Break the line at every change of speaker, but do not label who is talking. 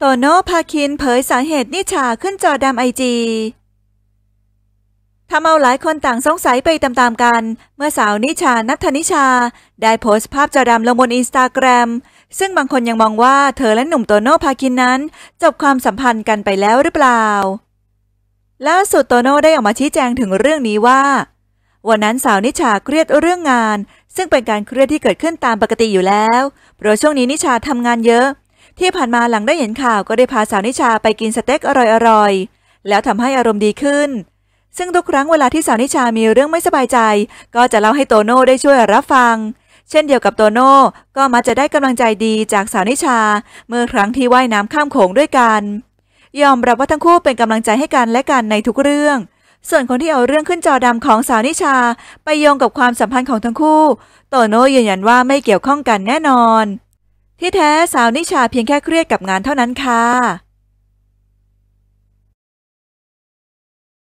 โตโน่พาคินเผยสาเหตุนิชาขึ้นจอดำไอจีทำเอาหลายคนต่างสงสัยไปตามๆกัน เมื่อสาวนิชานัทนิชา ได้โพสต์ภาพจอดำลงบนอินสตาแกรมซึ่งบางคนยังมองว่าเธอและหนุ่มโตโน่พาคินนั้น จบความสัมพันธ์กันไปแล้วหรือเปล่าล่าสุดโตโน่ได้ออกมาชี้แจงถึงเรื่องนี้ว่า วันนั้นสาวนิชาเครียดเรื่องงาน ซึ่งเป็นการเครียดที่เกิดขึ้นตามปกติอยู่แล้วเพราะช่วงนี้นิชาทำงานเยอะที่ผ่านมาหลังได้เห็นข่าวก็ได้พาสาวนิชาไปกินสเต็กอร่อยๆแล้วทำให้อารมณ์ดีขึ้น ซึ่งทุกครั้งเวลาที่สาวนิชามีเรื่องไม่สบายใจ ก็จะเล่าให้โตโน่ได้ช่วยรับฟัง เช่นเดียวกับโตโน่ก็มักจะได้กำลังใจดีจากสาวนิชา เมื่อครั้งที่ว่ายน้ำข้ามโขงด้วยกัน ยอมรับว่าทั้งคู่เป็นกำลังใจให้กันและกันในทุกเรื่อง ส่วนคนที่เอาเรื่องขึ้นจอดำของสาวนิชาไปโยงกับความสัมพันธ์ของทั้งคู่ โตโน่ยืนยันว่าไม่เกี่ยวข้องกันแน่นอนที่แท้ สาวนิชาเพียงแค่เครียดกับงานเท่านั้นค่ะ